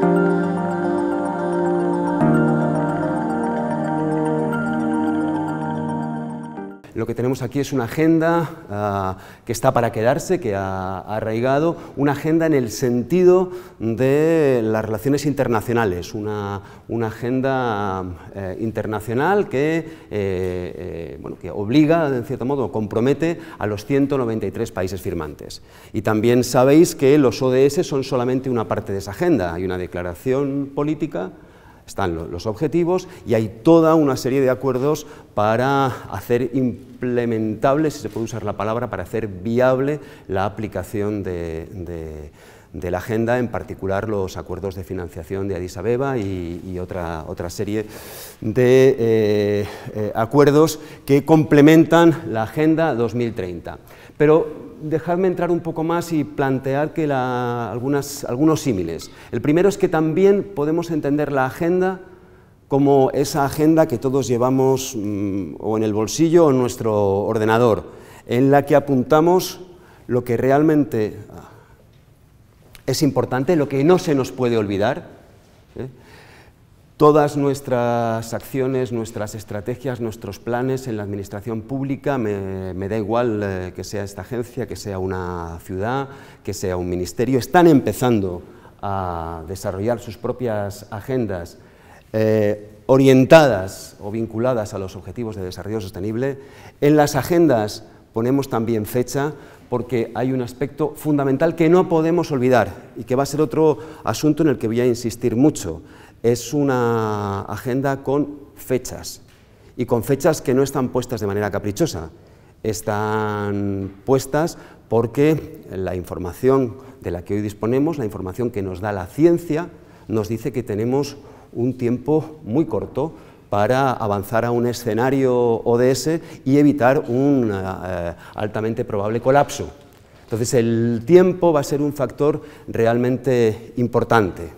Música lo que tenemos aquí es una agenda ah, que está para quedarse, que ha, arraigado, una agenda en el sentido de las relaciones internacionales, una, agenda eh, internacional que, eh, eh, que obliga, en cierto modo, compromete a los 193 países firmantes. Y también sabéis que los ODS son solamente una parte de esa agenda. Hay una declaración política están los objetivos y hay toda una serie de acuerdos para hacer implementable, si se puede usar la palabra, para hacer viable la aplicación de, la agenda, en particular los acuerdos de financiación de Addis Abeba y, otra, otra serie de eh, eh, acuerdos que complementan la Agenda 2030. Pero Dejadme entrar un poco más y plantear que algunas, algunos símiles. El primero es que también podemos entender la agenda como esa agenda que todos llevamos mm, o en el bolsillo o en nuestro ordenador, en la que apuntamos lo que realmente ah, es importante, lo que no se nos puede olvidar. ¿eh? Todas nuestras acciones, nuestras estrategias, nuestros planes en la administración pública, me, da igual eh, que sea esta agencia, que sea una ciudad, que sea un ministerio, están empezando a desarrollar sus propias agendas eh, orientadas o vinculadas a los objetivos de desarrollo sostenible. En las agendas ponemos también fecha porque hay un aspecto fundamental que no podemos olvidar y que va a ser otro asunto en el que voy a insistir mucho es una agenda con fechas y con fechas que no están puestas de manera caprichosa, están puestas porque la información de la que hoy disponemos, la información que nos da la ciencia, nos dice que tenemos un tiempo muy corto para avanzar a un escenario ODS y evitar un eh, altamente probable colapso. Entonces el tiempo va a ser un factor realmente importante.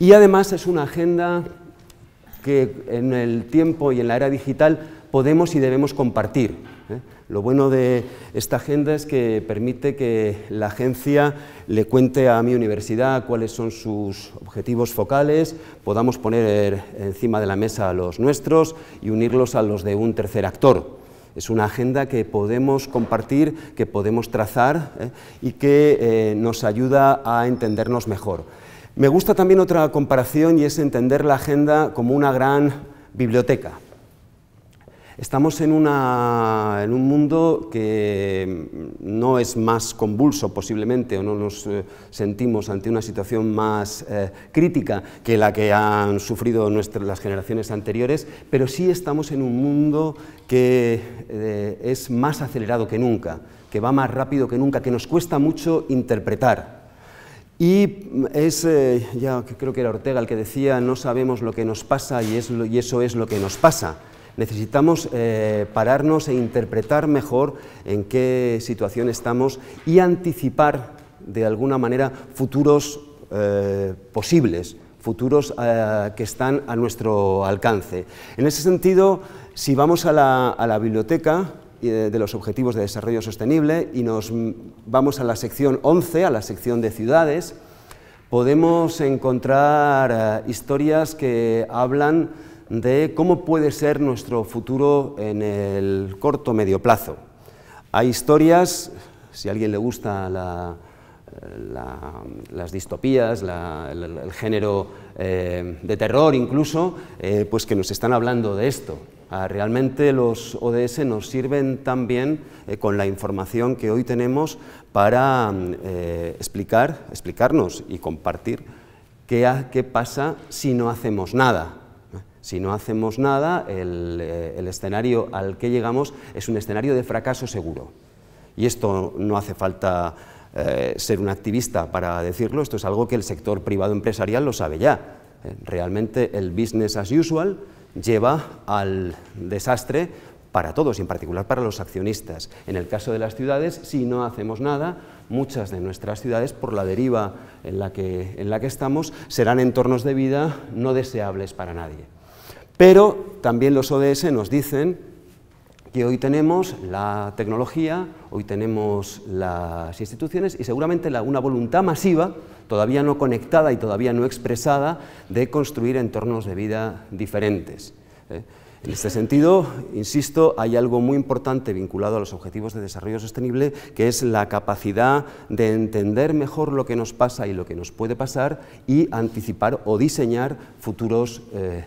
Y además es una agenda que en el tiempo y en la era digital podemos y debemos compartir. ¿eh? Lo bueno de esta agenda es que permite que la agencia le cuente a mi universidad cuáles son sus objetivos focales, podamos poner encima de la mesa los nuestros y unirlos a los de un tercer actor. Es una agenda que podemos compartir, que podemos trazar ¿eh? y que eh, nos ayuda a entendernos mejor. Me gusta también otra comparación y es entender la agenda como una gran biblioteca. Estamos en, un mundo que no es más convulso posiblemente o no nos eh, sentimos ante una situación más eh, crítica que la que han sufrido las generaciones anteriores, pero sí estamos en un mundo que eh, es más acelerado que nunca, que va más rápido que nunca, que nos cuesta mucho interpretar y es, eh, ya creo que era Ortega el que decía, no sabemos lo que nos pasa y, y eso es lo que nos pasa. Necesitamos eh, pararnos e interpretar mejor en qué situación estamos y anticipar de alguna manera futuros eh, posibles, futuros que están a nuestro alcance. En ese sentido, si vamos a la, a la biblioteca, de, los Objetivos de Desarrollo Sostenible y nos vamos a la sección 11, a la sección de ciudades, podemos encontrar eh, historias que hablan de cómo puede ser nuestro futuro en el corto medio plazo. Hay historias, si a alguien le gusta eh, las distopías, el, género eh, de terror incluso, pues que nos están hablando de esto. Ah, realmente los ODS nos sirven también eh, con la información que hoy tenemos para mm, eh, explicar, explicarnos y compartir qué, pasa si no hacemos nada. ¿Eh? Si no hacemos nada, el, escenario al que llegamos es un escenario de fracaso seguro. Y esto no hace falta ser un activista para decirlo, esto es algo que el sector privado empresarial lo sabe ya. Realmente el business as usual lleva al desastre para todos y en particular para los accionistas. En el caso de las ciudades, si no hacemos nada, muchas de nuestras ciudades, por la deriva en la que, estamos, serán entornos de vida no deseables para nadie. Pero también los ODS nos dicen que hoy tenemos la tecnología, hoy tenemos las instituciones y seguramente una voluntad masiva, todavía no conectada y todavía no expresada, de construir entornos de vida diferentes. ¿eh? En este sentido, insisto, hay algo muy importante vinculado a los objetivos de desarrollo sostenible, que es la capacidad de entender mejor lo que nos pasa y lo que nos puede pasar y anticipar o diseñar futuros eh,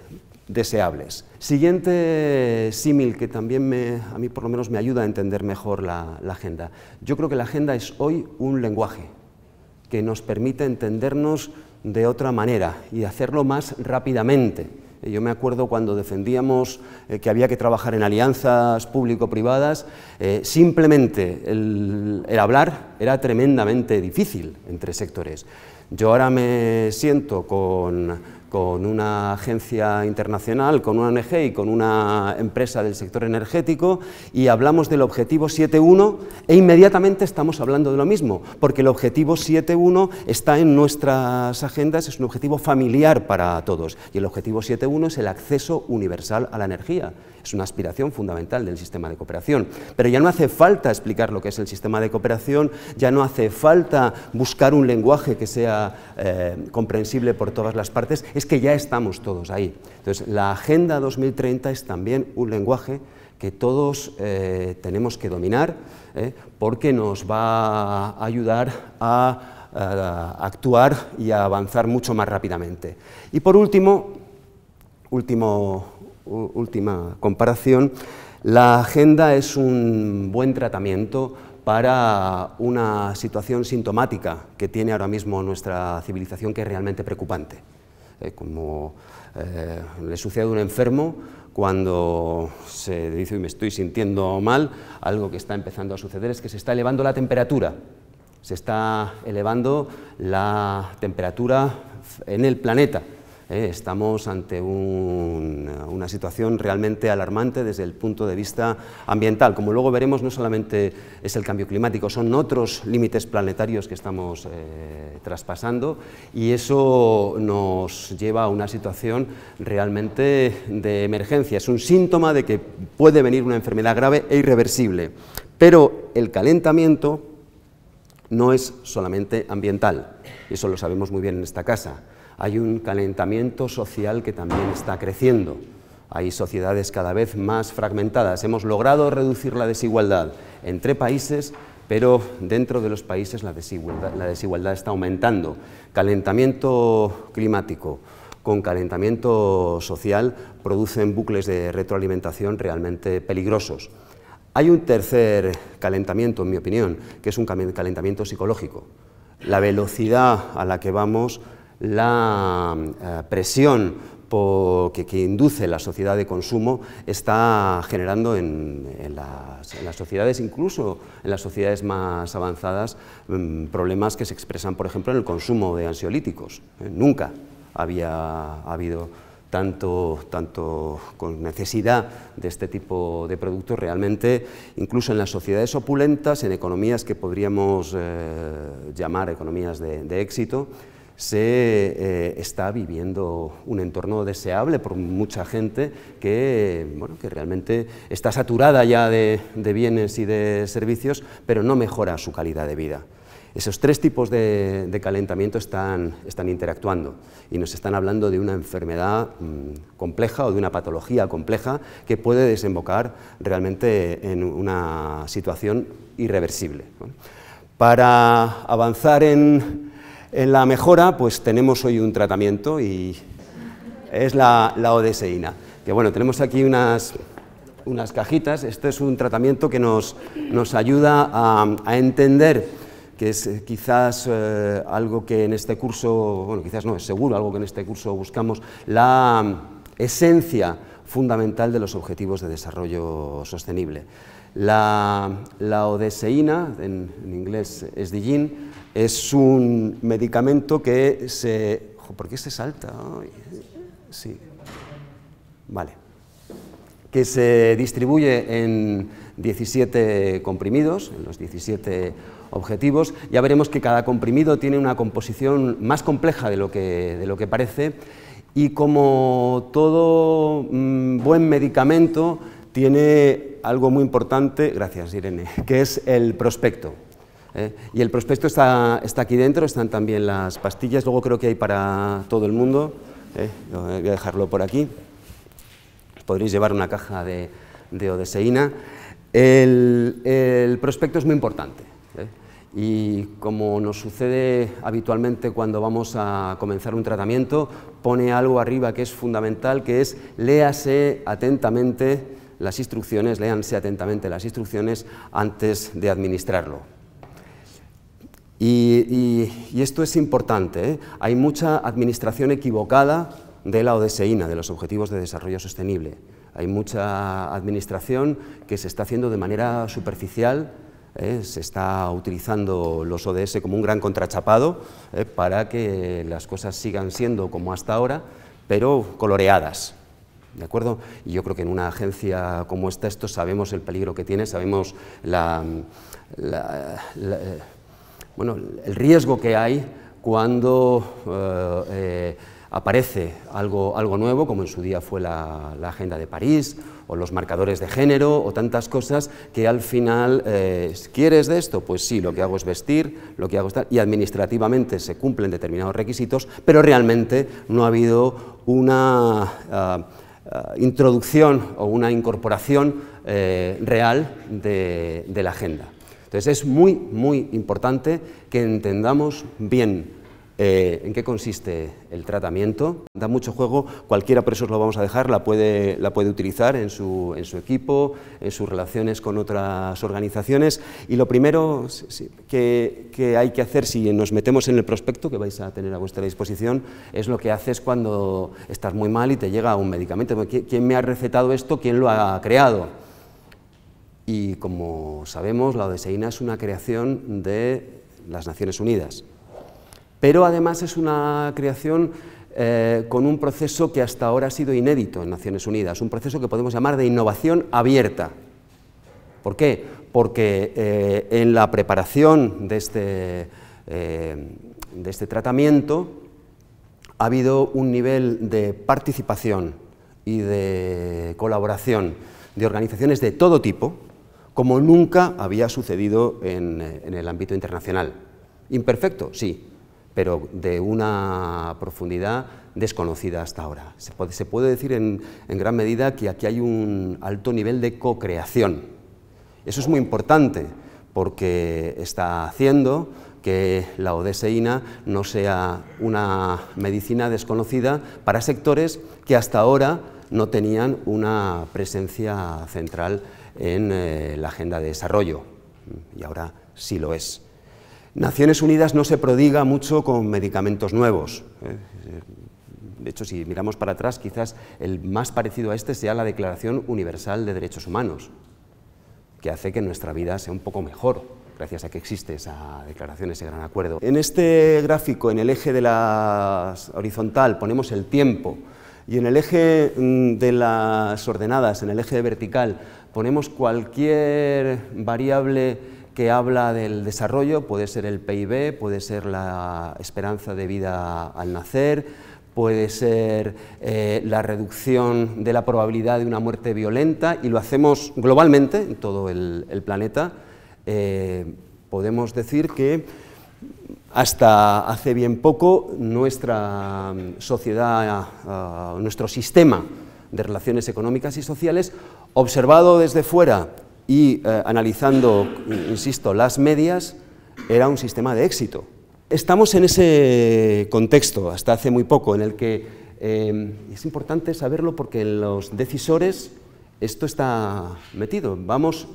deseables. Siguiente símil que también me, a mí por lo menos me ayuda a entender mejor la, agenda. Yo creo que la agenda es hoy un lenguaje que nos permite entendernos de otra manera y hacerlo más rápidamente. Eh, yo me acuerdo cuando defendíamos eh, que había que trabajar en alianzas público-privadas, eh, simplemente el hablar era tremendamente difícil entre sectores. Yo ahora me siento con con una agencia internacional, con una ONG y con una empresa del sector energético y hablamos del objetivo 7.1 e inmediatamente estamos hablando de lo mismo, porque el objetivo 7.1 está en nuestras agendas, es un objetivo familiar para todos y el objetivo 7.1 es el acceso universal a la energía. Es una aspiración fundamental del sistema de cooperación. Pero ya no hace falta explicar lo que es el sistema de cooperación, ya no hace falta buscar un lenguaje que sea eh, comprensible por todas las partes, es que ya estamos todos ahí. Entonces, la Agenda 2030 es también un lenguaje que todos eh, tenemos que dominar eh, porque nos va a ayudar a, actuar y a avanzar mucho más rápidamente. Y por último, último última comparación, la agenda es un buen tratamiento para una situación sintomática que tiene ahora mismo nuestra civilización que es realmente preocupante. Eh, como eh, le sucede a un enfermo cuando se dice, me estoy sintiendo mal, algo que está empezando a suceder es que se está elevando la temperatura. Se está elevando la temperatura en el planeta. Eh, estamos ante eh, una situación realmente alarmante desde el punto de vista ambiental. Como luego veremos, no solamente es el cambio climático, son otros límites planetarios que estamos eh, traspasando y eso nos lleva a una situación realmente de emergencia. Es un síntoma de que puede venir una enfermedad grave e irreversible. Pero el calentamiento no es solamente ambiental, eso lo sabemos muy bien en esta casa hay un calentamiento social que también está creciendo. Hay sociedades cada vez más fragmentadas. Hemos logrado reducir la desigualdad entre países, pero dentro de los países la desigualdad, está aumentando. Calentamiento climático con calentamiento social producen bucles de retroalimentación realmente peligrosos. Hay un tercer calentamiento, en mi opinión, que es un calentamiento psicológico. La velocidad a la que vamos la eh, presión que, induce la sociedad de consumo está generando en, las, sociedades, incluso en las sociedades más avanzadas, mm, problemas que se expresan, por ejemplo, en el consumo de ansiolíticos. Eh, nunca había habido tanto, tanto con necesidad de este tipo de productos realmente, incluso en las sociedades opulentas, en economías que podríamos eh, llamar economías de éxito, se eh, está viviendo un entorno deseable por mucha gente que, que realmente está saturada ya de, bienes y de servicios, pero no mejora su calidad de vida. Esos tres tipos de, calentamiento están, están, interactuando y nos están hablando de una enfermedad mm, compleja o de una patología compleja que puede desembocar realmente en una situación irreversible. Para avanzar en, en la mejora, pues tenemos hoy un tratamiento y es la, la odeseína. Que bueno, tenemos aquí unas, cajitas. Este es un tratamiento que nos, ayuda a, entender que es eh, quizás eh, algo que en este curso, bueno, quizás no, es seguro algo que en este curso buscamos, la mm, esencia fundamental de los objetivos de desarrollo sostenible. La, odeseína, en, inglés es dijin es un medicamento que se... ¿Por qué se salta? Sí. Vale. Que se distribuye en 17 comprimidos, en los 17 objetivos. Ya veremos que cada comprimido tiene una composición más compleja de lo que, de lo que parece y como todo mm, buen medicamento tiene algo muy importante, gracias Irene, que es el prospecto. ¿eh? Y el prospecto está, está, aquí dentro, están también las pastillas, luego creo que hay para todo el mundo. ¿eh? eh voy a dejarlo por aquí. Podréis llevar una caja de, de odeseína. El, prospecto es muy importante. ¿eh? Y como nos sucede habitualmente cuando vamos a comenzar un tratamiento, pone algo arriba que es fundamental, que es léase atentamente las instrucciones, léanse atentamente las instrucciones antes de administrarlo. Y, esto es importante, ¿eh? hay mucha administración equivocada de la ODSINA, de los Objetivos de Desarrollo Sostenible. Hay mucha administración que se está haciendo de manera superficial, ¿eh? se está utilizando los ODS como un gran contrachapado ¿eh? para que las cosas sigan siendo como hasta ahora, pero coloreadas. ¿De acuerdo? Y yo creo que en una agencia como esta, esto sabemos el peligro que tiene, sabemos la, eh, bueno, el riesgo que hay cuando eh, eh, aparece algo, algo nuevo, como en su día fue la, Agenda de París, o los marcadores de género, o tantas cosas que al final, ¿quieres de esto? Pues sí, lo que hago es vestir, lo que hago es y administrativamente se cumplen determinados requisitos, pero realmente no ha habido una... Ah, eh, introducción o una incorporación eh, real de, de la agenda. Entonces es muy, muy importante que entendamos bien eh, ¿En qué consiste el tratamiento? Da mucho juego, cualquiera por eso os lo vamos a dejar, la puede, utilizar en su, equipo, en sus relaciones con otras organizaciones. Y lo primero que, hay que hacer si nos metemos en el prospecto que vais a tener a vuestra disposición es lo que haces cuando estás muy mal y te llega un medicamento. ¿Quién me ha recetado esto? ¿Quién lo ha creado? Y como sabemos, la odeseína es una creación de las Naciones Unidas pero además es una creación eh, con un proceso que hasta ahora ha sido inédito en Naciones Unidas, un proceso que podemos llamar de innovación abierta. ¿Por qué? Porque eh, en la preparación de este, eh, de este tratamiento ha habido un nivel de participación y de colaboración de organizaciones de todo tipo, como nunca había sucedido en el ámbito internacional. Imperfecto, sí, pero de una profundidad desconocida hasta ahora. Se puede, decir en, gran medida que aquí hay un alto nivel de co-creación. Eso es muy importante porque está haciendo que la odeseína no sea una medicina desconocida para sectores que hasta ahora no tenían una presencia central en eh, la agenda de desarrollo y ahora sí lo es. Naciones Unidas no se prodiga mucho con medicamentos nuevos. ¿eh? De hecho, si miramos para atrás, quizás el más parecido a este sea la Declaración Universal de Derechos Humanos, que hace que nuestra vida sea un poco mejor, gracias a que existe esa declaración, ese gran acuerdo. En este gráfico, en el eje de la horizontal, ponemos el tiempo, y en el eje mm, de las ordenadas, en el eje vertical, ponemos cualquier variable que habla del desarrollo, puede ser el PIB, puede ser la esperanza de vida al nacer, puede ser eh, la reducción de la probabilidad de una muerte violenta, y lo hacemos globalmente en todo el, planeta. Eh, podemos decir que hasta hace bien poco nuestra mm, sociedad, ah, nuestro sistema de relaciones económicas y sociales, observado desde fuera y eh, analizando, insisto, las medias, era un sistema de éxito. Estamos en ese contexto hasta hace muy poco, en el que em, es importante saberlo porque en los decisores esto está metido. Vamos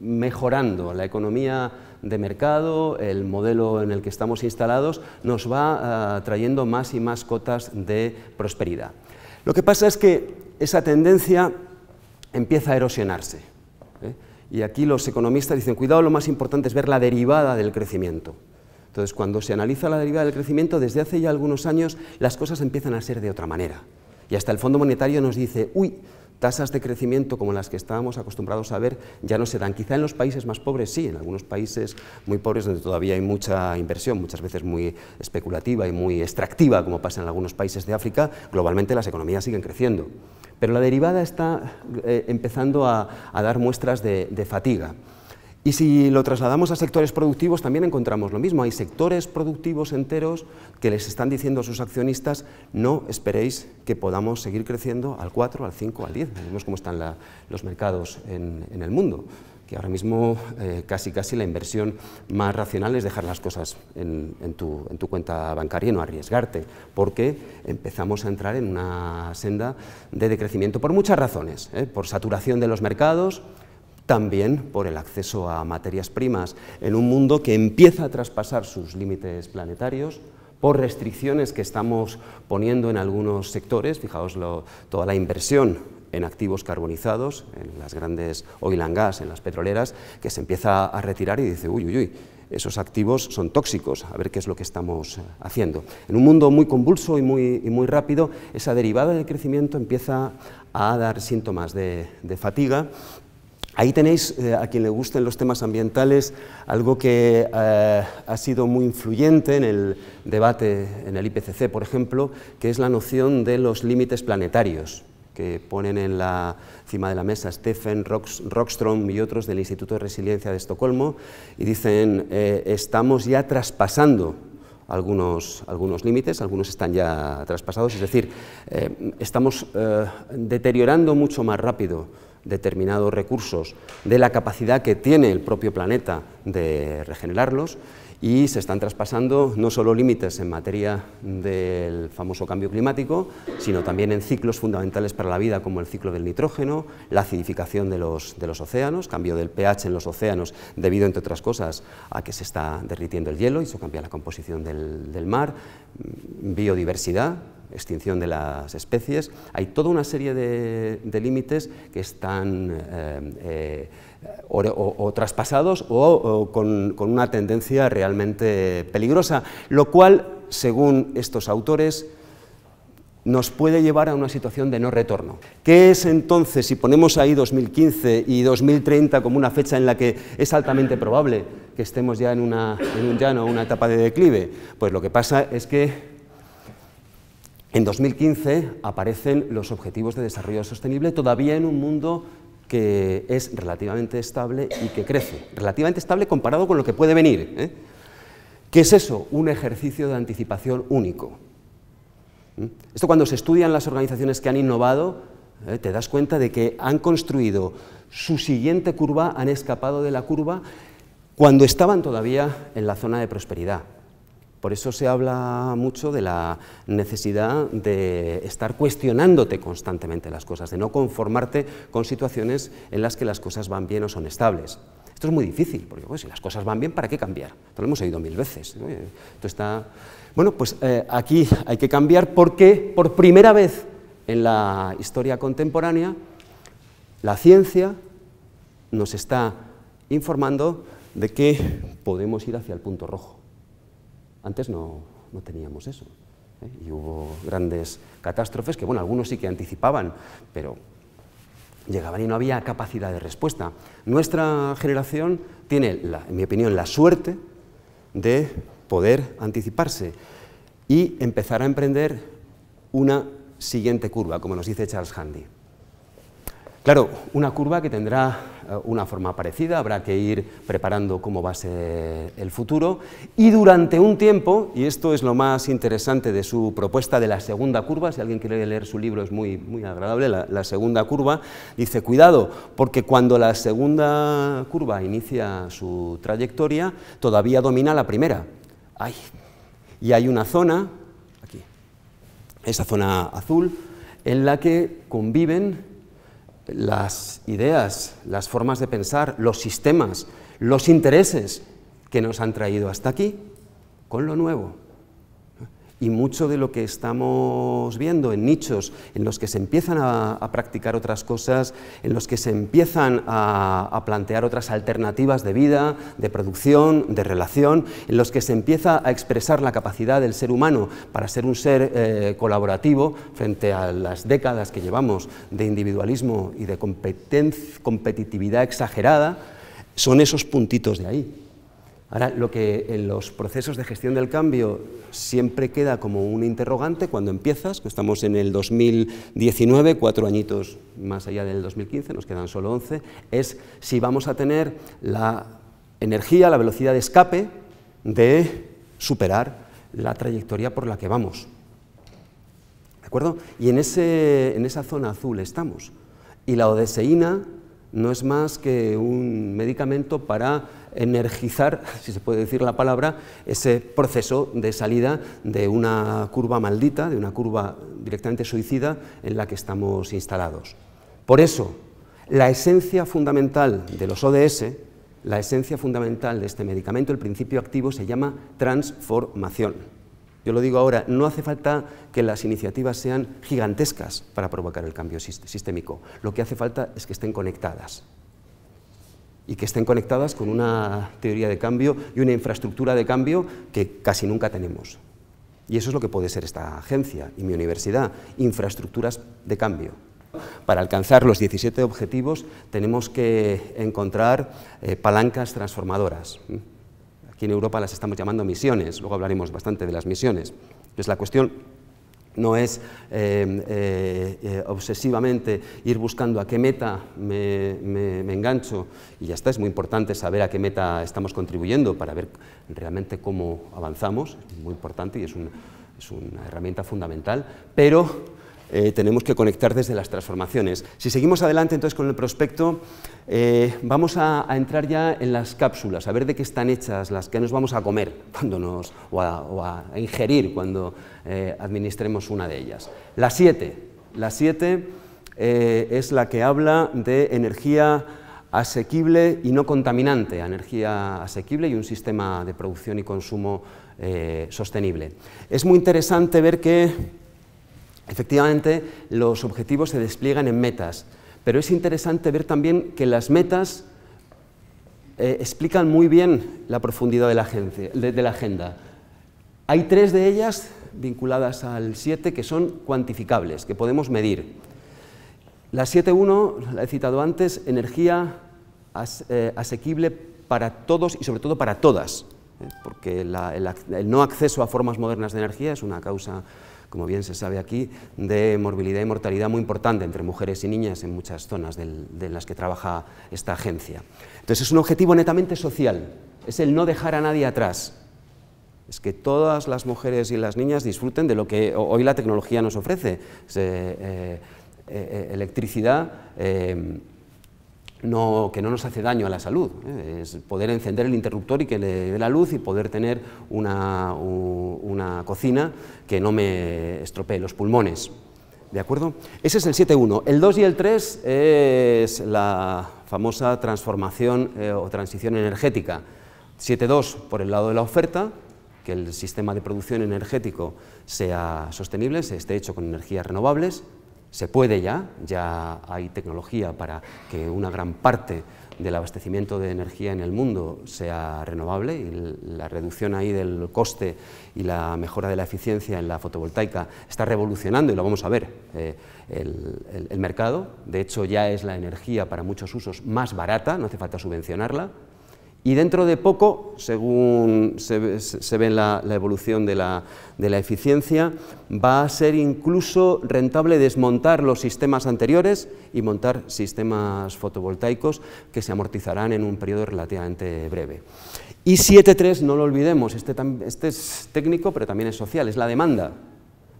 mejorando la economía de mercado, el modelo en el que estamos instalados, nos va eh, trayendo más y más cotas de prosperidad. Lo que pasa es que esa tendencia empieza a erosionarse. Y aquí los economistas dicen, cuidado, lo más importante es ver la derivada del crecimiento. Entonces, cuando se analiza la derivada del crecimiento, desde hace ya algunos años las cosas empiezan a ser de otra manera. Y hasta el Fondo Monetario nos dice, uy, tasas de crecimiento como las que estábamos acostumbrados a ver ya no se dan. Quizá en los países más pobres sí, en algunos países muy pobres donde todavía hay mucha inversión, muchas veces muy especulativa y muy extractiva, como pasa en algunos países de África, globalmente las economías siguen creciendo pero la derivada está eh, empezando a, dar muestras de, fatiga. Y si lo trasladamos a sectores productivos, también encontramos lo mismo. Hay sectores productivos enteros que les están diciendo a sus accionistas, no esperéis que podamos seguir creciendo al 4, al 5, al 10. Vemos cómo están los mercados en el mundo que ahora mismo eh, casi casi la inversión más racional es dejar las cosas en, tu, cuenta bancaria y no arriesgarte, porque empezamos a entrar en una senda de decrecimiento por muchas razones, ¿eh? por saturación de los mercados, también por el acceso a materias primas en un mundo que empieza a traspasar sus límites planetarios, por restricciones que estamos poniendo en algunos sectores, fijaos toda la inversión en activos carbonizados, en las grandes oil and gas, en las petroleras, que se empieza a retirar y dice, uy, uy, uy, esos activos son tóxicos, a ver qué es lo que estamos eh, haciendo. En un mundo muy convulso y muy, muy rápido, esa derivada del crecimiento empieza a dar síntomas de, fatiga. Ahí tenéis, eh, a quien le gusten los temas ambientales, algo que eh, ha sido muy influyente en el debate en el IPCC, por ejemplo, que es la noción de los límites planetarios que ponen en la cima de la mesa Stephen Rockstrom y otros del Instituto de Resiliencia de Estocolmo y dicen eh, estamos ya traspasando algunos, algunos límites, algunos están ya traspasados, es decir, eh, estamos eh, deteriorando mucho más rápido determinados recursos de la capacidad que tiene el propio planeta de regenerarlos y se están traspasando no solo límites en materia del famoso cambio climático, sino también en ciclos fundamentales para la vida como el ciclo del nitrógeno, la acidificación de los, océanos, cambio del pH en los océanos debido, entre otras cosas, a que se está derritiendo el hielo y eso cambia la composición del, mar, biodiversidad, extinción de las especies, hay toda una serie de, límites que están... Eh, eh, o, traspasados o, con, una tendencia realmente peligrosa, lo cual, según estos autores, nos puede llevar a una situación de no retorno. ¿Qué es entonces, si ponemos ahí 2015 y 2030 como una fecha en la que es altamente probable que estemos ya en, una, en un llano, una etapa de declive? Pues lo que pasa es que en 2015 aparecen los Objetivos de Desarrollo Sostenible todavía en un mundo que es relativamente estable y que crece, relativamente estable comparado con lo que puede venir. ¿eh? ¿Qué es eso? Un ejercicio de anticipación único. ¿Mm? Esto cuando se estudian las organizaciones que han innovado, ¿eh? te das cuenta de que han construido su siguiente curva, han escapado de la curva cuando estaban todavía en la zona de prosperidad. Por eso se habla mucho de la necesidad de estar cuestionándote constantemente las cosas, de no conformarte con situaciones en las que las cosas van bien o son estables. Esto es muy difícil, porque si las cosas van bien, ¿para qué cambiar? Esto lo hemos oído mil veces. Eh, bueno, pues eh, aquí hay que cambiar porque por primera vez en la historia contemporánea la ciencia nos está informando de que podemos ir hacia el punto rojo. Antes no, no teníamos eso. ¿eh? Y hubo grandes catástrofes que, bueno, algunos sí que anticipaban, pero llegaban y no había capacidad de respuesta. Nuestra generación tiene, en mi opinión, la suerte de poder anticiparse y empezar a emprender una siguiente curva, como nos dice Charles Handy. Claro, una curva que tendrá eh, una forma parecida, habrá que ir preparando cómo va a ser el futuro y durante un tiempo, y esto es lo más interesante de su propuesta de la segunda curva, si alguien quiere leer su libro es muy, muy agradable, la, la segunda curva, dice, cuidado, porque cuando la segunda curva inicia su trayectoria, todavía domina la primera. Ay, y hay una zona, aquí, esa zona azul, en la que conviven las ideas, las formas de pensar, los sistemas, los intereses que nos han traído hasta aquí con lo nuevo y mucho de lo que estamos viendo en nichos en los que se empiezan a, practicar otras cosas, en los que se empiezan a, plantear otras alternativas de vida, de producción, de relación, en los que se empieza a expresar la capacidad del ser humano para ser un ser eh, colaborativo frente a las décadas que llevamos de individualismo y de competitividad exagerada, son esos puntitos de ahí. Ahora, lo que en los procesos de gestión del cambio siempre queda como un interrogante cuando empiezas, que estamos en el 2019, cuatro añitos más allá del 2015, nos quedan solo 11, es si vamos a tener la energía, la velocidad de escape de superar la trayectoria por la que vamos. ¿De acuerdo? Y en, ese, en esa zona azul estamos. Y la odeseína no es más que un medicamento para energizar, si se puede decir la palabra, ese proceso de salida de una curva maldita, de una curva directamente suicida en la que estamos instalados. Por eso, la esencia fundamental de los ODS, la esencia fundamental de este medicamento, el principio activo, se llama transformación. Yo lo digo ahora, no hace falta que las iniciativas sean gigantescas para provocar el cambio sistémico. Lo que hace falta es que estén conectadas y que estén conectadas con una teoría de cambio y una infraestructura de cambio que casi nunca tenemos. Y eso es lo que puede ser esta agencia y mi universidad, infraestructuras de cambio. Para alcanzar los 17 objetivos tenemos que encontrar eh, palancas transformadoras. Aquí en Europa las estamos llamando misiones, luego hablaremos bastante de las misiones. Entonces la cuestión no es em, eh, eh, obsesivamente ir buscando a qué meta me, engancho y ya está, es muy importante saber a qué meta estamos contribuyendo para ver realmente cómo avanzamos, es muy importante y es, es una herramienta fundamental, pero eh, tenemos que conectar desde las transformaciones. Si seguimos adelante entonces con el prospecto, eh, vamos a, entrar ya en las cápsulas, a ver de qué están hechas, las que nos vamos a comer cuando nos, o, a, ingerir cuando eh, administremos una de ellas. La 7. La 7 es la que habla de energía asequible y no contaminante, energía asequible y un sistema de producción y consumo sostenible. Es muy interesante ver que Efectivamente, los objetivos se despliegan en metas, pero es interesante ver también que las metas eh, explican muy bien la profundidad de la, agencia, de, la agenda. Hay tres de ellas vinculadas al 7 que son cuantificables, que podemos medir. La 7.1, la he citado antes, energía eh, asequible para todos y sobre todo para todas, eh, porque el, no acceso a formas modernas de energía es una causa como bien se sabe aquí, de morbilidad y mortalidad muy importante entre mujeres y niñas en muchas zonas de las que trabaja esta agencia. Entonces es un objetivo netamente social, es el no dejar a nadie atrás, es que todas las mujeres y las niñas disfruten de lo que hoy la tecnología nos ofrece, eh, eh, electricidad. Em, que no nos hace daño a la salud. ¿eh? Es poder encender el interruptor y que le dé la luz y poder tener una, cocina que no me estropee los pulmones. ¿De acuerdo? Ese es el 7.1. El 2 y el 3 es la famosa transformación eh, o transición energética. 7.2 por el lado de la oferta, que el sistema de producción energético sea sostenible, se esté hecho con energías renovables, se puede ya, ya hay tecnología para que una gran parte del abastecimiento de energía en el mundo sea renovable y la reducción ahí del coste y la mejora de la eficiencia en la fotovoltaica está revolucionando y lo vamos a ver eh, el mercado. De hecho ya es la energía para muchos usos más barata, no hace falta subvencionarla, y dentro de poco, según se, ve la, evolución de la, eficiencia, va a ser incluso rentable desmontar los sistemas anteriores y montar sistemas fotovoltaicos que se amortizarán en un periodo relativamente breve. Y 7.3, no lo olvidemos, este, este es técnico pero también es social, es la demanda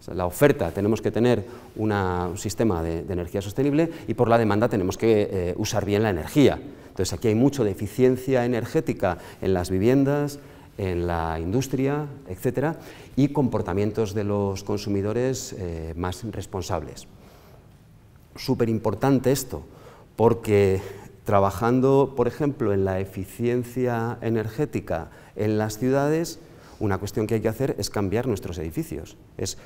la oferta tenemos que tener un sistema de, energía sostenible y por la demanda tenemos que eh, usar bien la energía. Entonces aquí hay mucho de eficiencia energética en las viviendas, en la industria, etc. y comportamientos de los consumidores eh, más responsables. Súper importante esto, porque trabajando, por ejemplo, en la eficiencia energética en las ciudades, una cuestión que hay que hacer es cambiar nuestros edificios, es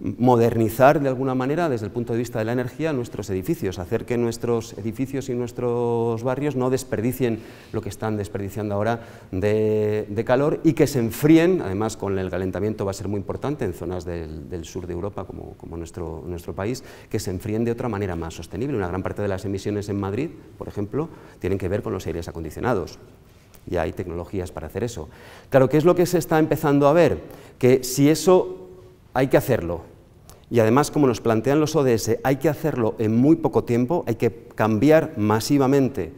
modernizar de alguna manera desde el punto de vista de la energía nuestros edificios, hacer que nuestros edificios y nuestros barrios no desperdicien lo que están desperdiciando ahora de, calor y que se enfríen, además con el calentamiento va a ser muy importante en zonas del, sur de Europa como, nuestro, nuestro país, que se enfríen de otra manera más sostenible. Una gran parte de las emisiones en Madrid, por ejemplo, tienen que ver con los aires acondicionados y hay tecnologías para hacer eso. Claro, ¿qué es lo que se está empezando a ver? Que si eso hay que hacerlo, y además, como nos plantean los ODS, hay que hacerlo en muy poco tiempo, hay que cambiar masivamente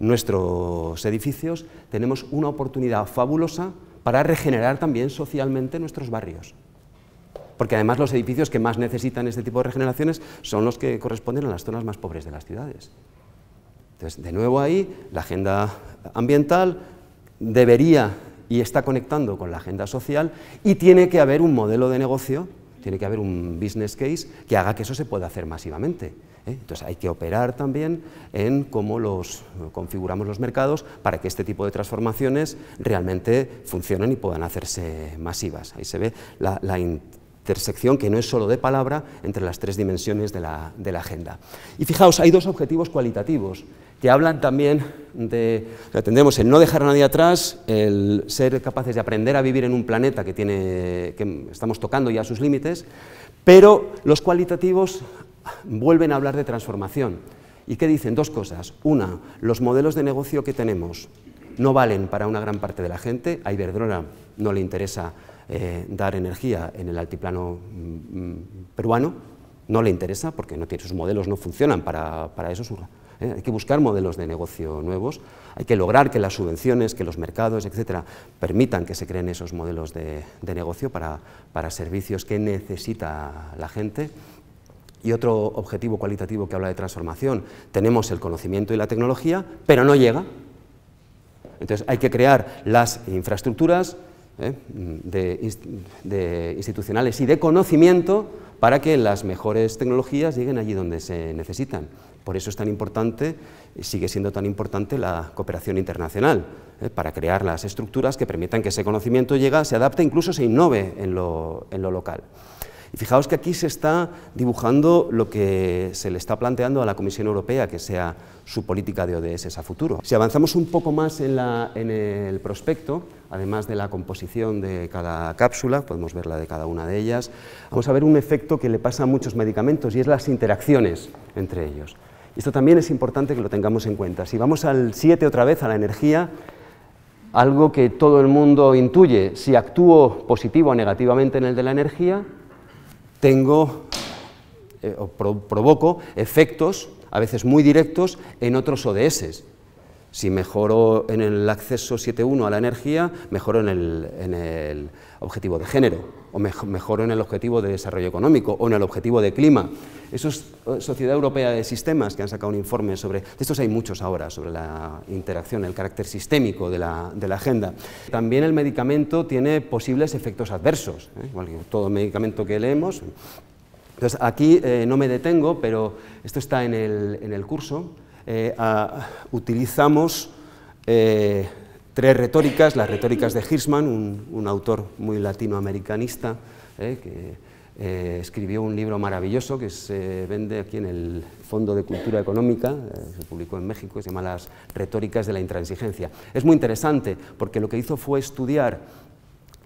nuestros edificios, tenemos una oportunidad fabulosa para regenerar también socialmente nuestros barrios. Porque además los edificios que más necesitan este tipo de regeneraciones son los que corresponden a las zonas más pobres de las ciudades. Entonces, de nuevo ahí, la agenda ambiental debería y está conectando con la agenda social y tiene que haber un modelo de negocio tiene que haber un business case que haga que eso se pueda hacer masivamente. ¿eh? Entonces hay que operar también en cómo los, eh, configuramos los mercados para que este tipo de transformaciones realmente funcionen y puedan hacerse masivas. Ahí se ve la, intersección que no es solo de palabra entre las tres dimensiones de la, de la agenda. Y fijaos, hay dos objetivos cualitativos que hablan también de, tendremos el no dejar a nadie atrás, el ser capaces de aprender a vivir en un planeta que, tiene, que estamos tocando ya sus límites, pero los cualitativos vuelven a hablar de transformación. ¿Y qué dicen? Dos cosas. Una, los modelos de negocio que tenemos no valen para una gran parte de la gente. A Iberdrola no le interesa eh, dar energía en el altiplano mm, mm, peruano, no le interesa porque no tiene, sus modelos no funcionan para, para eso. ¿eh? hay que buscar modelos de negocio nuevos, hay que lograr que las subvenciones, que los mercados, etcétera, permitan que se creen esos modelos de, negocio para, servicios que necesita la gente. Y otro objetivo cualitativo que habla de transformación, tenemos el conocimiento y la tecnología, pero no llega. Entonces hay que crear las infraestructuras ¿eh? institucionales y de conocimiento para que las mejores tecnologías lleguen allí donde se necesitan. Por eso es tan importante, y sigue siendo tan importante, la cooperación internacional, ¿eh? para crear las estructuras que permitan que ese conocimiento llegue, se adapte, incluso se innove en lo, local. Y fijaos que aquí se está dibujando lo que se le está planteando a la Comisión Europea, que sea su política de ODS a futuro. Si avanzamos un poco más en, en, el prospecto, además de la composición de cada cápsula, podemos ver la de cada una de ellas, vamos a ver un efecto que le pasa a muchos medicamentos y es las interacciones entre ellos. Esto también es importante que lo tengamos en cuenta. Si vamos al 7 otra vez, a la energía, algo que todo el mundo intuye, si actúo positivo o negativamente en el de la energía, tengo eh, o provoco efectos, a veces muy directos, en otros ODS. Si mejoro en el acceso 7.1 a la energía, mejoro en el, en el objetivo de género o mejor en el objetivo de desarrollo económico o en el objetivo de clima. Eso es eh, Sociedad Europea de Sistemas, que han sacado un informe sobre, de estos hay muchos ahora, sobre la interacción, el carácter sistémico de la, agenda. También el medicamento tiene posibles efectos adversos, ¿eh? igual que todo medicamento que leemos. Entonces, aquí eh, no me detengo, pero esto está en el, curso. Ah, utilizamos tres retóricas, las retóricas de Hirschman, un, autor muy latinoamericanista, eh, que eh, escribió un libro maravilloso que se vende aquí en el Fondo de Cultura Económica, eh, se publicó en México, se llama Las retóricas de la intransigencia. Es muy interesante porque lo que hizo fue estudiar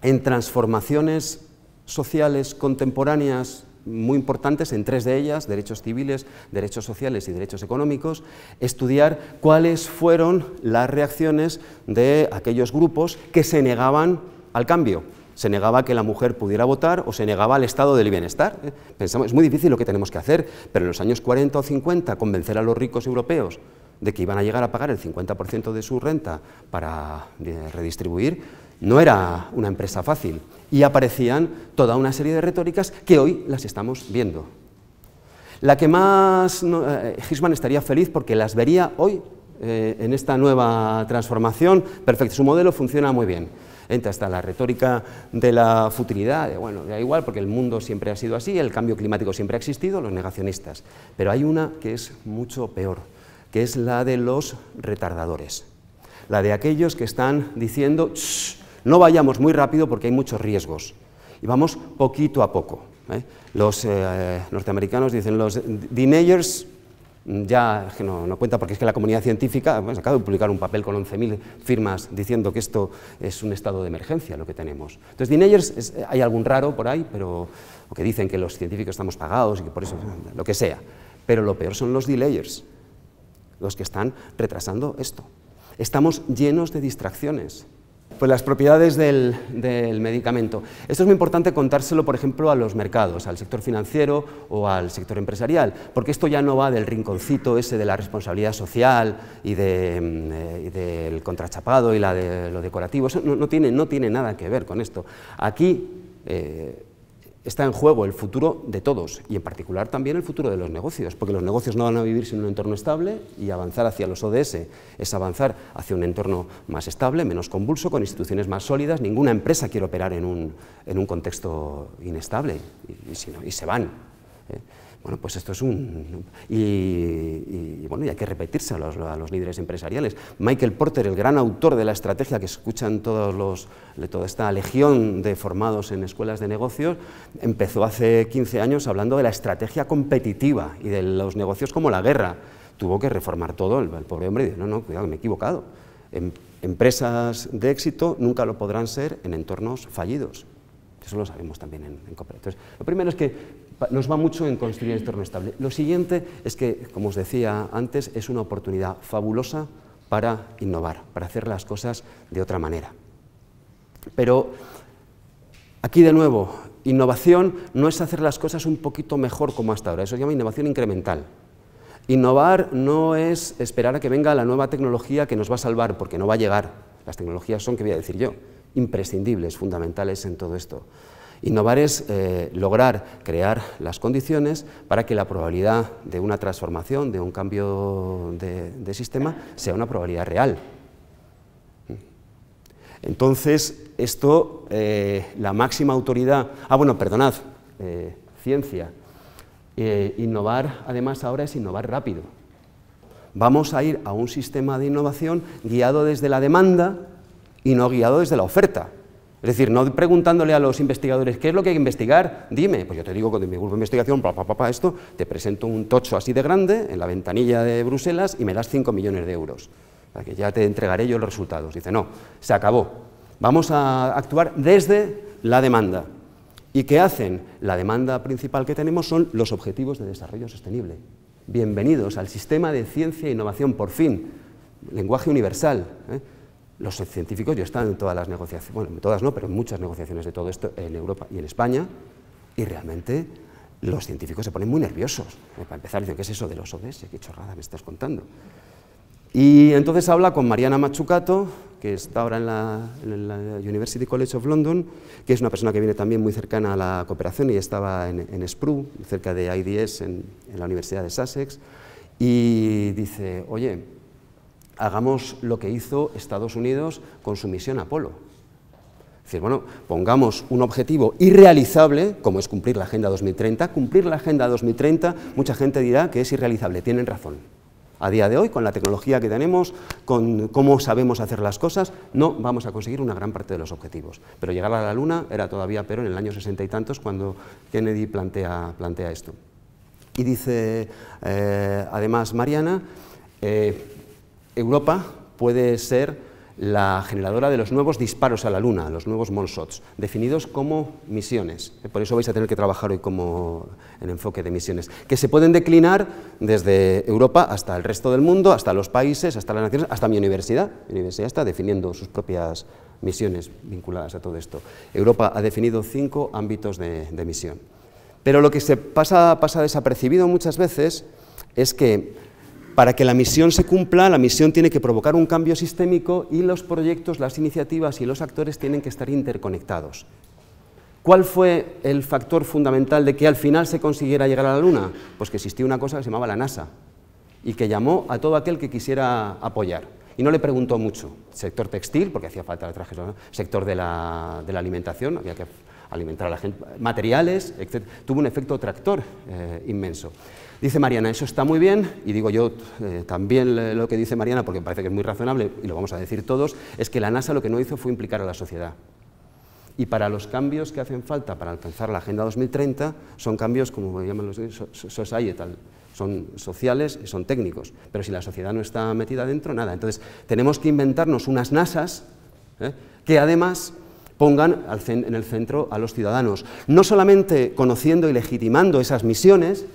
en transformaciones sociales contemporáneas muy importantes en tres de ellas, derechos civiles, derechos sociales y derechos económicos, estudiar cuáles fueron las reacciones de aquellos grupos que se negaban al cambio. Se negaba que la mujer pudiera votar o se negaba al estado del bienestar. ¿eh? es muy difícil lo que tenemos que hacer, pero en los años 40 o 50 convencer a los ricos europeos de que iban a llegar a pagar el 50% de su renta para eh, redistribuir, no era una empresa fácil y aparecían toda una serie de retóricas que hoy las estamos viendo. La que más eh, Hisman estaría feliz porque las vería hoy eh, en esta nueva transformación. Perfecto, su modelo funciona muy bien. Entra hasta la retórica de la futilidad, bueno, da igual porque el mundo siempre ha sido así, el cambio climático siempre ha existido, los negacionistas. Pero hay una que es mucho peor, que es la de los retardadores, la de aquellos que están diciendo, no vayamos muy rápido porque hay muchos riesgos y vamos poquito a poco. ¿eh? Los eh, norteamericanos dicen, los deniers, mm, ya no, cuenta porque es que la comunidad científica acaba de publicar un papel con 11.000 firmas diciendo que esto es un estado de emergencia lo que tenemos. Entonces, deniers, hay algún raro por ahí, pero, que dicen que los científicos estamos pagados y que por eso, lo que sea. Pero lo peor son los delayers, los que están retrasando esto. Estamos llenos de distracciones. Pues las propiedades del, medicamento. Esto es muy importante contárselo, por ejemplo, a los mercados, al sector financiero o al sector empresarial, porque esto ya no va del rinconcito ese de la responsabilidad social y, de, mm, eh, del contrachapado y la de, lo decorativo. Eso no, tiene, no, tiene, nada que ver con esto. Aquí eh, está en juego el futuro de todos y en particular también el futuro de los negocios, porque los negocios no van a vivir sin un entorno estable y avanzar hacia los ODS es avanzar hacia un entorno más estable, menos convulso, con instituciones más sólidas. Ninguna empresa quiere operar en un, en un contexto inestable y, se van. ¿eh? Bueno, pues esto es un... Y, bueno, y hay que repetirse a los, líderes empresariales. Michael Porter, el gran autor de la estrategia que escuchan todos los, toda esta legión de formados en escuelas de negocios, empezó hace 15 años hablando de la estrategia competitiva y de los negocios como la guerra. Tuvo que reformar todo el, pobre hombre y dijo, no, no, cuidado, me he equivocado. Em, empresas de éxito nunca lo podrán ser en entornos fallidos. Eso lo sabemos también en, en Entonces, Lo primero es que nos va mucho en construir el entorno estable. Lo siguiente es que, como os decía antes, es una oportunidad fabulosa para innovar, para hacer las cosas de otra manera. Pero aquí de nuevo, innovación no es hacer las cosas un poquito mejor como hasta ahora, eso se llama innovación incremental. Innovar no es esperar a que venga la nueva tecnología que nos va a salvar, porque no va a llegar. Las tecnologías son, que voy a decir yo, imprescindibles, fundamentales en todo esto. Innovar es eh, lograr crear las condiciones para que la probabilidad de una transformación, de un cambio de, sistema, sea una probabilidad real. Entonces, esto, eh, la máxima autoridad... Ah, bueno, perdonad, eh, ciencia. innovar, además, ahora es innovar rápido. Vamos a ir a un sistema de innovación guiado desde la demanda y no guiado desde la oferta. Es decir, no preguntándole a los investigadores qué es lo que hay que investigar, dime, pues yo te digo con mi grupo de investigación, papá, papá, pa, esto, te presento un tocho así de grande en la ventanilla de Bruselas y me das 5 millones de euros. para que ya te entregaré yo los resultados. Dice, no, se acabó. Vamos a actuar desde la demanda. ¿Y qué hacen? La demanda principal que tenemos son los objetivos de desarrollo sostenible. Bienvenidos al sistema de ciencia e innovación, por fin. Lenguaje universal. ¿eh? los científicos ya están en todas las negociaciones, bueno, en todas no, pero en muchas negociaciones de todo esto en Europa y en España, y realmente los científicos se ponen muy nerviosos. Eh, para empezar, dicen, ¿qué es eso de los ODS? ¿Qué chorrada me estás contando? Y entonces habla con Mariana Machucato, que está ahora en la, University College of London, que es una persona que viene también muy cercana a la cooperación y estaba en, en SPRU, cerca de IDS, en la Universidad de Sussex, y dice, oye, hagamos lo que hizo Estados Unidos con su misión Apolo. Es decir, bueno, pongamos un objetivo irrealizable, como es cumplir la Agenda 2030. Cumplir la Agenda 2030, mucha gente dirá que es irrealizable, tienen razón. A día de hoy, con la tecnología que tenemos, con cómo sabemos hacer las cosas, no vamos a conseguir una gran parte de los objetivos. Pero llegar a la Luna era todavía pero en el año sesenta y tantos cuando Kennedy plantea, plantea esto. Y dice, eh, además, Mariana, eh, Europa puede ser la generadora de los nuevos disparos a la Luna, los nuevos moonshots, definidos como misiones. Eh, por eso vais a tener que trabajar hoy como el enfoque de misiones, que se pueden declinar desde Europa hasta el resto del mundo, hasta los países, hasta las naciones, hasta mi universidad. Mi universidad está definiendo sus propias misiones vinculadas a todo esto. Europa ha definido cinco ámbitos de, de misión. Pero lo que se pasa, pasa desapercibido muchas veces es que para que la misión se cumpla, la misión tiene que provocar un cambio sistémico y los proyectos, las iniciativas y los actores tienen que estar interconectados. ¿Cuál fue el factor fundamental de que al final se consiguiera llegar a la Luna? Pues que existía una cosa que se llamaba la NASA y que llamó a todo aquel que quisiera apoyar. Y no le preguntó mucho. Sector textil, porque hacía falta el traje. sector de la, alimentación, había que alimentar a la gente, materiales, etc. Tuvo un efecto tractor eh, inmenso. Dice Mariana, eso está muy bien, y digo yo eh, también lo que dice Mariana, porque me parece que es muy razonable, y lo vamos a decir todos, es que la NASA lo que no hizo fue implicar a la sociedad. Y para los cambios que hacen falta para alcanzar la Agenda 2030, son cambios, como llaman los son sociales y son técnicos. Pero si la sociedad no está metida dentro, nada. Entonces, tenemos que inventarnos unas NASAs ¿eh? que además pongan en el centro a los ciudadanos, no solamente conociendo y legitimando esas misiones,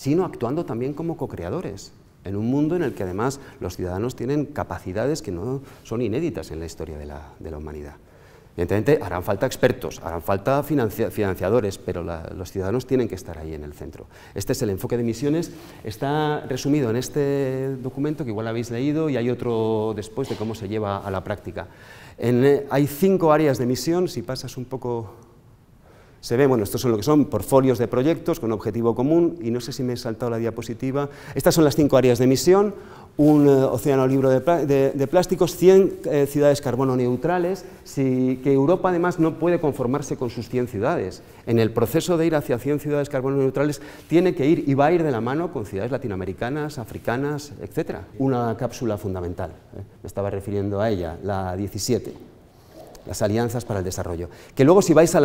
sino actuando también como co-creadores, en un mundo en el que además los ciudadanos tienen capacidades que no son inéditas en la historia de la, humanidad. Evidentemente harán falta expertos, harán falta financiadores, pero los ciudadanos tienen que estar ahí en el centro. Este es el enfoque de misiones, está resumido en este documento que igual habéis leído y hay otro después de cómo se lleva a la práctica. Eh, hay cinco áreas de misión, si pasas un poco se ve, bueno, estos son lo que son portfolios de proyectos con objetivo común, y no sé si me he saltado la diapositiva. Estas son las cinco áreas de misión, un eh, océano libre de, plásticos, 100 eh, ciudades carbono neutrales, si, que Europa además no puede conformarse con sus 100 ciudades. En el proceso de ir hacia 100 ciudades carbono neutrales tiene que ir y va a ir de la mano con ciudades latinoamericanas, africanas, etc. Una cápsula fundamental, eh, me estaba refiriendo a ella, la 17 las alianzas para el desarrollo. Que luego si vais a,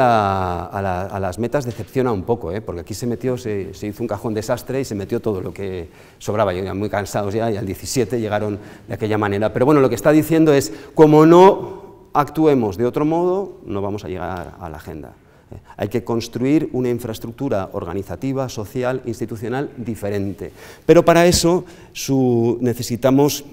las metas decepciona un poco, ¿eh? porque aquí se metió, se, hizo un cajón desastre y se metió todo lo que sobraba. Ya muy cansados ya y al 17 llegaron de aquella manera. Pero bueno, lo que está diciendo es, como no actuemos de otro modo, no vamos a llegar a la agenda. ¿eh? Hay que construir una infraestructura organizativa, social, institucional diferente. Pero para eso necesitamos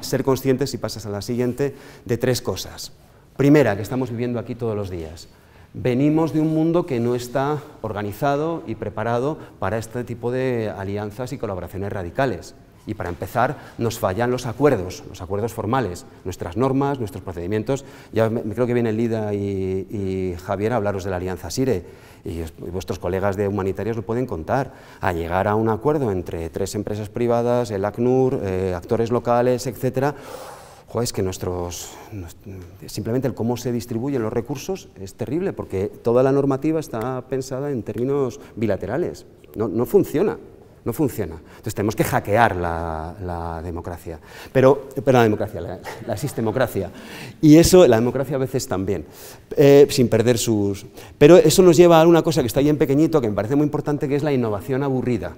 ser conscientes, si pasas a la siguiente, de tres cosas. Primera, que estamos viviendo aquí todos los días. Venimos de un mundo que no está organizado y preparado para este tipo de alianzas y colaboraciones radicales. Y para empezar, nos fallan los acuerdos, los acuerdos formales, nuestras normas, nuestros procedimientos. Ya me, creo que viene Lida y, Javier a hablaros de la Alianza SIRE y, vuestros colegas de humanitarios lo pueden contar. A llegar a un acuerdo entre tres empresas privadas, el ACNUR, eh, actores locales, etcétera, es que nuestros, simplemente el cómo se distribuyen los recursos es terrible, porque toda la normativa está pensada en términos bilaterales. No, funciona, no funciona. Entonces tenemos que hackear la, democracia. Pero, pero la democracia, la, sistemocracia. Y eso, la democracia a veces también, eh, sin perder sus... Pero eso nos lleva a una cosa que está ahí en pequeñito, que me parece muy importante, que es la innovación aburrida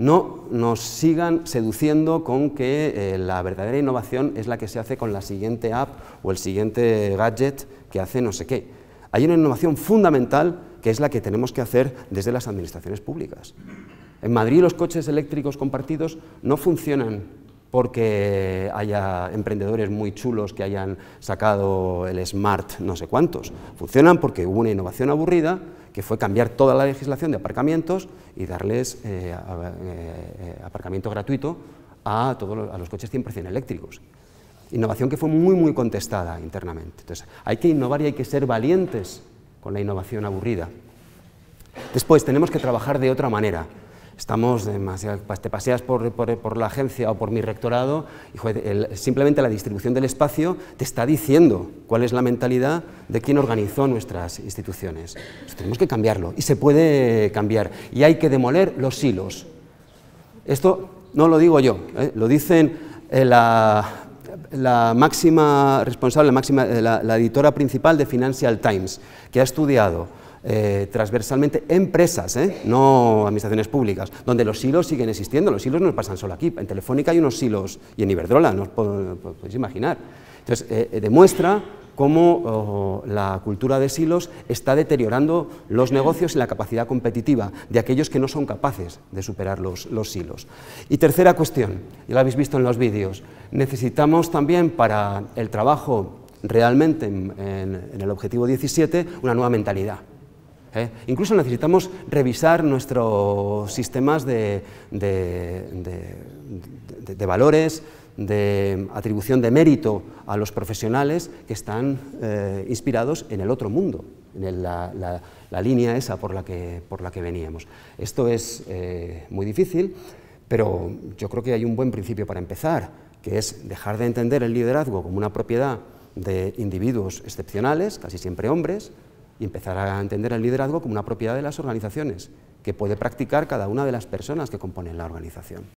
no nos sigan seduciendo con que eh, la verdadera innovación es la que se hace con la siguiente app o el siguiente gadget que hace no sé qué. Hay una innovación fundamental que es la que tenemos que hacer desde las administraciones públicas. En Madrid los coches eléctricos compartidos no funcionan porque haya emprendedores muy chulos que hayan sacado el smart no sé cuántos. Funcionan porque hubo una innovación aburrida que fue cambiar toda la legislación de aparcamientos y darles eh, eh, eh, aparcamiento gratuito a, todos los, a los coches 100% eléctricos. Innovación que fue muy, muy contestada internamente. Entonces, hay que innovar y hay que ser valientes con la innovación aburrida. Después, tenemos que trabajar de otra manera estamos demasiado, te paseas por, la agencia o por mi rectorado y simplemente la distribución del espacio te está diciendo cuál es la mentalidad de quien organizó nuestras instituciones. Pues tenemos que cambiarlo y se puede cambiar y hay que demoler los hilos. Esto no lo digo yo, ¿eh? lo dicen eh, la, máxima responsable, máxima, eh, la editora principal de Financial Times, que ha estudiado eh, transversalmente empresas, eh, no administraciones públicas, donde los silos siguen existiendo, los silos no pasan solo aquí, en Telefónica hay unos silos y en Iberdrola, no os podéis imaginar. Entonces, eh, demuestra cómo oh, la cultura de silos está deteriorando los negocios y la capacidad competitiva de aquellos que no son capaces de superar los, silos. Y tercera cuestión, ya la habéis visto en los vídeos, necesitamos también para el trabajo realmente en el objetivo 17 una nueva mentalidad. ¿eh? Incluso necesitamos revisar nuestros sistemas de, valores, de atribución de mérito a los profesionales que están eh, inspirados en el otro mundo, en la, línea esa por la que, veníamos. Esto es eh, muy difícil, pero yo creo que hay un buen principio para empezar, que es dejar de entender el liderazgo como una propiedad de individuos excepcionales, casi siempre hombres, y empezar a entender el liderazgo como una propiedad de las organizaciones que puede practicar cada una de las personas que componen la organización.